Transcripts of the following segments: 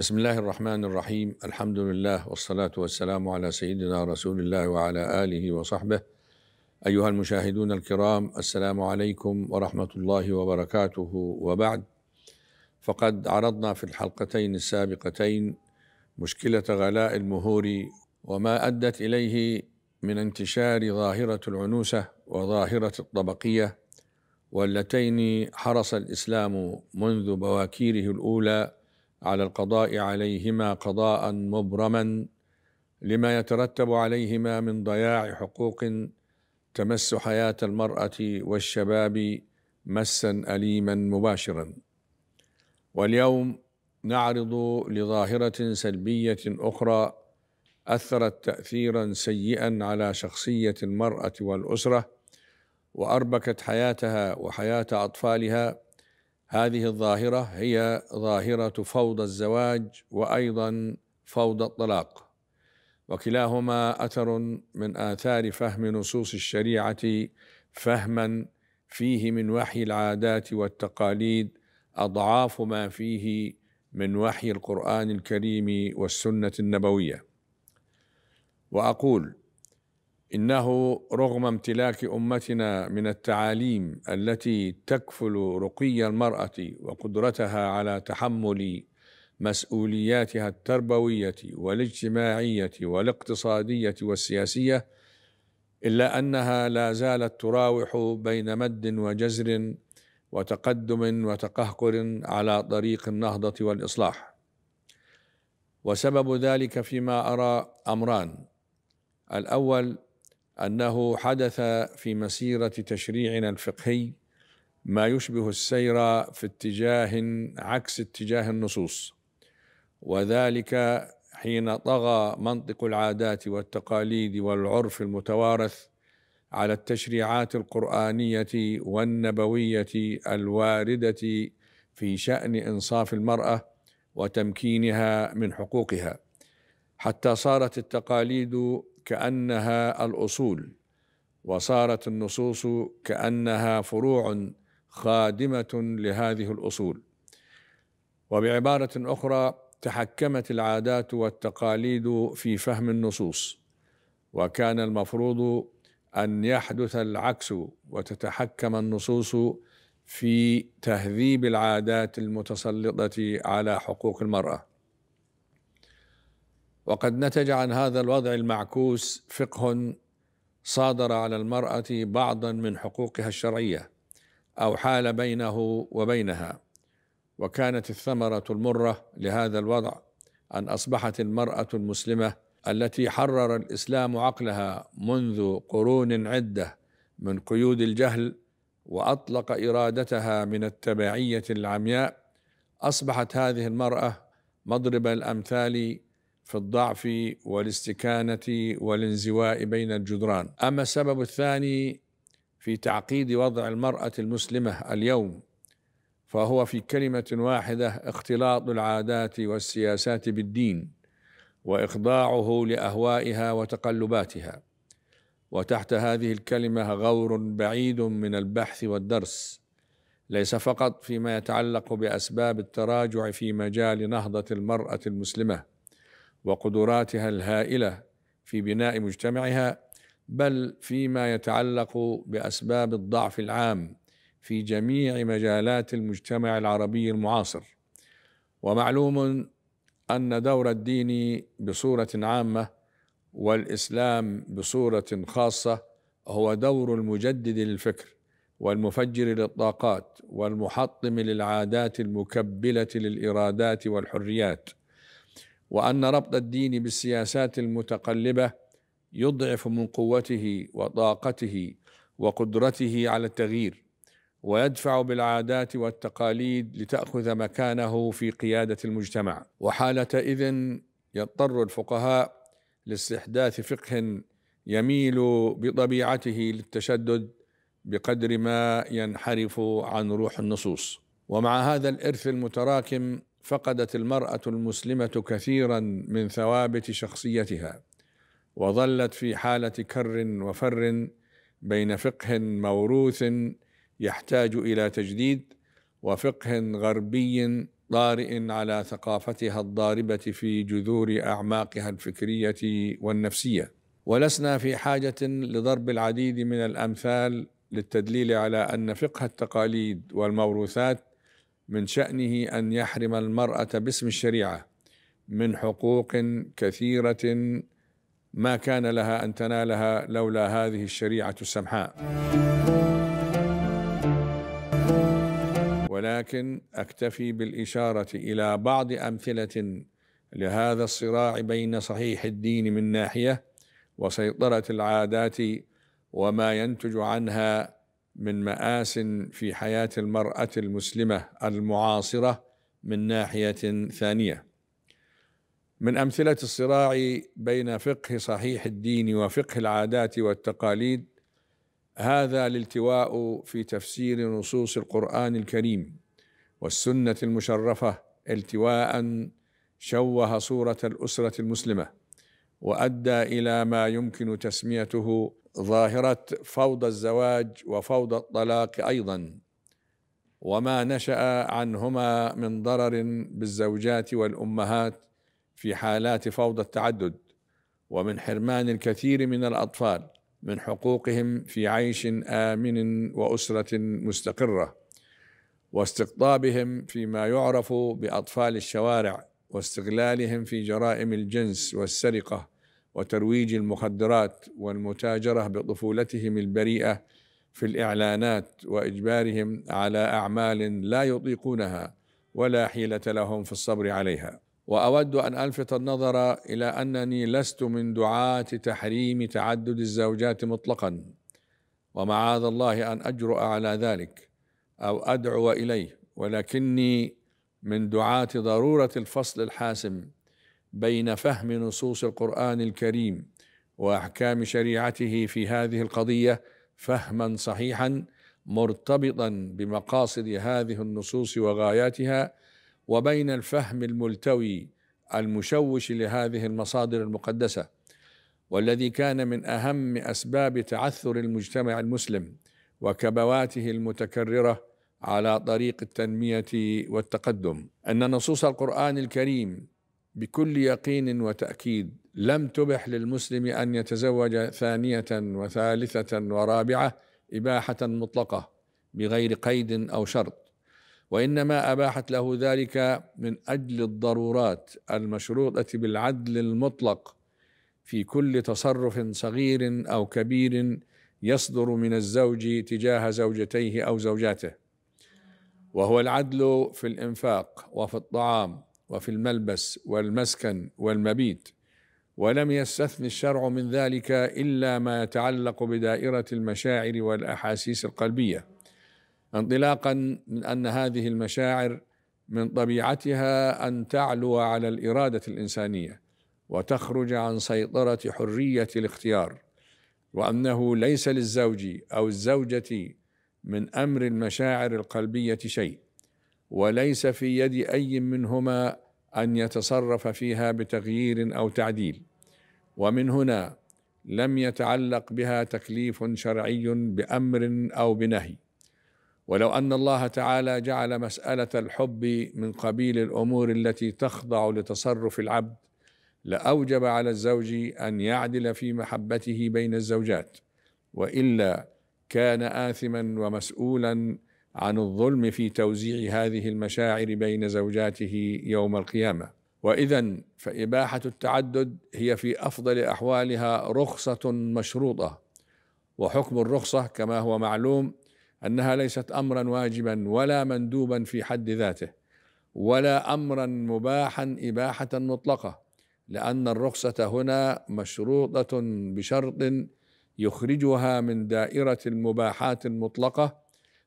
بسم الله الرحمن الرحيم الحمد لله والصلاة والسلام على سيدنا رسول الله وعلى آله وصحبه أيها المشاهدون الكرام السلام عليكم ورحمة الله وبركاته وبعد فقد عرضنا في الحلقتين السابقتين مشكلة غلاء المهور وما أدت إليه من انتشار ظاهرة العنوسة وظاهرة الطبقية واللتين حرص الإسلام منذ بواكيره الأولى على القضاء عليهما قضاء مبرما لما يترتب عليهما من ضياع حقوق تمس حياه المراه والشباب مسا اليما مباشرا واليوم نعرض لظاهره سلبيه اخرى اثرت تاثيرا سيئا على شخصيه المراه والاسره واربكت حياتها وحياه اطفالها هذه الظاهرة هي ظاهرة فوضى الزواج وأيضا فوضى الطلاق وكلاهما أثر من آثار فهم نصوص الشريعة فهما فيه من وحي العادات والتقاليد أضعاف ما فيه من وحي القرآن الكريم والسنة النبوية وأقول انه رغم امتلاك امتنا من التعاليم التي تكفل رقي المراه وقدرتها على تحمل مسؤولياتها التربويه والاجتماعيه والاقتصاديه والسياسيه الا انها لا زالت تراوح بين مد وجزر وتقدم وتقهقر على طريق النهضه والاصلاح وسبب ذلك فيما ارى امران الاول انه حدث في مسيره تشريعنا الفقهي ما يشبه السير في اتجاه عكس اتجاه النصوص وذلك حين طغى منطق العادات والتقاليد والعرف المتوارث على التشريعات القرانيه والنبويه الوارده في شان انصاف المراه وتمكينها من حقوقها حتى صارت التقاليد كانها الاصول وصارت النصوص كانها فروع خادمه لهذه الاصول وبعباره اخرى تحكمت العادات والتقاليد في فهم النصوص وكان المفروض ان يحدث العكس وتتحكم النصوص في تهذيب العادات المتسلطه على حقوق المراه وقد نتج عن هذا الوضع المعكوس فقه صادر على المرأة بعضا من حقوقها الشرعية أو حال بينه وبينها وكانت الثمرة المرة لهذا الوضع أن أصبحت المرأة المسلمة التي حرر الإسلام عقلها منذ قرون عدة من قيود الجهل وأطلق إرادتها من التبعية العمياء أصبحت هذه المرأة مضرب الأمثال في الضعف والاستكانه والانزواء بين الجدران اما السبب الثاني في تعقيد وضع المراه المسلمه اليوم فهو في كلمه واحده اختلاط العادات والسياسات بالدين واخضاعه لاهوائها وتقلباتها وتحت هذه الكلمه غور بعيد من البحث والدرس ليس فقط فيما يتعلق باسباب التراجع في مجال نهضه المراه المسلمه وقدراتها الهائله في بناء مجتمعها بل فيما يتعلق باسباب الضعف العام في جميع مجالات المجتمع العربي المعاصر ومعلوم ان دور الدين بصوره عامه والاسلام بصوره خاصه هو دور المجدد للفكر والمفجر للطاقات والمحطم للعادات المكبله للارادات والحريات وأن ربط الدين بالسياسات المتقلبة يضعف من قوته وطاقته وقدرته على التغيير ويدفع بالعادات والتقاليد لتأخذ مكانه في قيادة المجتمع وحالتئذ يضطر الفقهاء لاستحداث فقه يميل بطبيعته للتشدد بقدر ما ينحرف عن روح النصوص ومع هذا الارث المتراكم فقدت المرأة المسلمة كثيرا من ثوابت شخصيتها وظلت في حالة كر وفر بين فقه موروث يحتاج إلى تجديد وفقه غربي طارئ على ثقافتها الضاربة في جذور أعماقها الفكرية والنفسية ولسنا في حاجة لضرب العديد من الأمثال للتدليل على أن فقه التقاليد والموروثات من شأنه أن يحرم المرأة باسم الشريعة من حقوق كثيرة ما كان لها أن تنالها لولا هذه الشريعة السمحاء ولكن أكتفي بالإشارة إلى بعض أمثلة لهذا الصراع بين صحيح الدين من ناحية وسيطرة العادات وما ينتج عنها من مآس في حياة المرأة المسلمة المعاصرة من ناحية ثانية من أمثلة الصراع بين فقه صحيح الدين وفقه العادات والتقاليد هذا الالتواء في تفسير نصوص القرآن الكريم والسنة المشرفة التواء شوه صورة الأسرة المسلمة وأدى إلى ما يمكن تسميته ظاهره فوضى الزواج وفوضى الطلاق ايضا وما نشا عنهما من ضرر بالزوجات والامهات في حالات فوضى التعدد ومن حرمان الكثير من الاطفال من حقوقهم في عيش امن واسره مستقره واستقطابهم فيما يعرف باطفال الشوارع واستغلالهم في جرائم الجنس والسرقه وترويج المخدرات والمتاجره بطفولتهم البريئه في الاعلانات واجبارهم على اعمال لا يطيقونها ولا حيله لهم في الصبر عليها واود ان الفت النظر الى انني لست من دعاه تحريم تعدد الزوجات مطلقا ومعاذ الله ان اجرؤ على ذلك او ادعو اليه ولكني من دعاه ضروره الفصل الحاسم بين فهم نصوص القرآن الكريم وأحكام شريعته في هذه القضية فهما صحيحا مرتبطا بمقاصد هذه النصوص وغاياتها وبين الفهم الملتوي المشوش لهذه المصادر المقدسه والذي كان من اهم اسباب تعثر المجتمع المسلم وكبواته المتكرره على طريق التنميه والتقدم ان نصوص القران الكريم بكل يقين وتاكيد لم تبح للمسلم ان يتزوج ثانيه وثالثه ورابعه اباحه مطلقه بغير قيد او شرط وانما اباحت له ذلك من اجل الضرورات المشروطه بالعدل المطلق في كل تصرف صغير او كبير يصدر من الزوج تجاه زوجتيه او زوجاته وهو العدل في الانفاق وفي الطعام وفي الملبس والمسكن والمبيت ولم يستثن الشرع من ذلك الا ما يتعلق بدائره المشاعر والاحاسيس القلبيه انطلاقا من ان هذه المشاعر من طبيعتها ان تعلو على الاراده الانسانيه وتخرج عن سيطره حريه الاختيار وانه ليس للزوج او الزوجه من امر المشاعر القلبيه شيء وليس في يد أي منهما أن يتصرف فيها بتغيير أو تعديل ومن هنا لم يتعلق بها تكليف شرعي بأمر أو بنهي ولو أن الله تعالى جعل مسألة الحب من قبيل الأمور التي تخضع لتصرف العبد لأوجب على الزوج أن يعدل في محبته بين الزوجات وإلا كان آثما ومسؤولا عن الظلم في توزيع هذه المشاعر بين زوجاته يوم القيامه واذا فاباحه التعدد هي في افضل احوالها رخصه مشروطه وحكم الرخصه كما هو معلوم انها ليست امرا واجبا ولا مندوبا في حد ذاته ولا امرا مباحا اباحه مطلقه لان الرخصه هنا مشروطه بشرط يخرجها من دائره المباحات المطلقه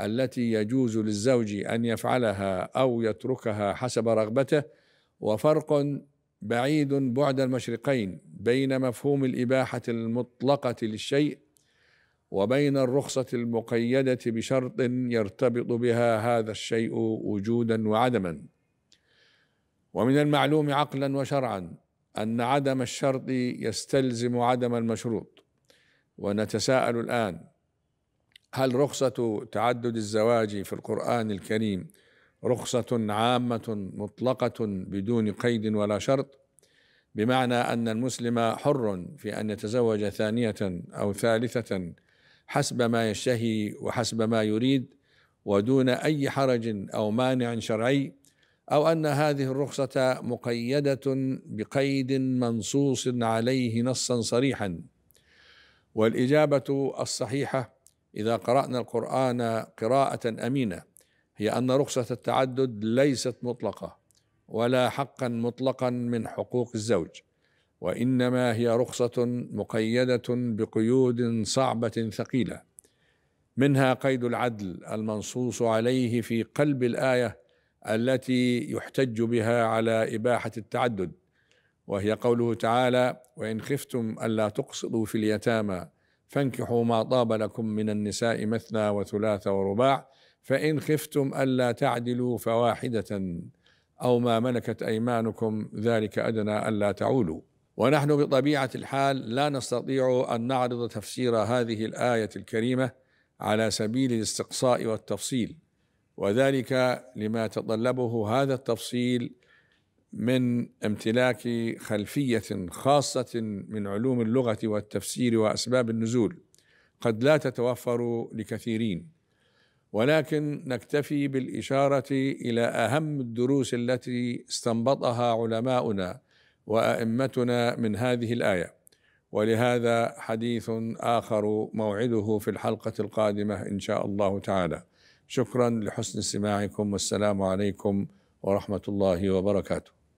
التي يجوز للزوج ان يفعلها او يتركها حسب رغبته وفرق بعيد بعد المشرقين بين مفهوم الاباحه المطلقه للشيء وبين الرخصه المقيده بشرط يرتبط بها هذا الشيء وجودا وعدما ومن المعلوم عقلا وشرعا ان عدم الشرط يستلزم عدم المشروط ونتساءل الان هل رخصة تعدد الزواج في القرآن الكريم رخصة عامة مطلقة بدون قيد ولا شرط بمعنى أن المسلم حر في أن يتزوج ثانية أو ثالثة حسب ما يشتهي وحسب ما يريد ودون أي حرج أو مانع شرعي أو أن هذه الرخصة مقيدة بقيد منصوص عليه نصا صريحا والإجابة الصحيحة إذا قرأنا القرآن قراءة أمينة هي أن رخصة التعدد ليست مطلقة ولا حقا مطلقا من حقوق الزوج وإنما هي رخصة مقيدة بقيود صعبة ثقيلة منها قيد العدل المنصوص عليه في قلب الآية التي يحتج بها على إباحة التعدد وهي قوله تعالى وإن خفتم ألا تقصدوا في اليتامى فانكحوا ما طاب لكم من النساء مثنى وثلاث ورباع فإن خفتم ألا تعدلوا فواحدة أو ما ملكت أيمانكم ذلك أدنى ألا تعولوا ونحن بطبيعة الحال لا نستطيع أن نعرض تفسير هذه الآية الكريمة على سبيل الاستقصاء والتفصيل وذلك لما تطلبه هذا التفصيل من امتلاك خلفيه خاصه من علوم اللغه والتفسير واسباب النزول قد لا تتوفر لكثيرين ولكن نكتفي بالاشاره الى اهم الدروس التي استنبطها علماؤنا وائمتنا من هذه الايه ولهذا حديث اخر موعده في الحلقه القادمه ان شاء الله تعالى شكرا لحسن استماعكم والسلام عليكم ورحمه الله وبركاته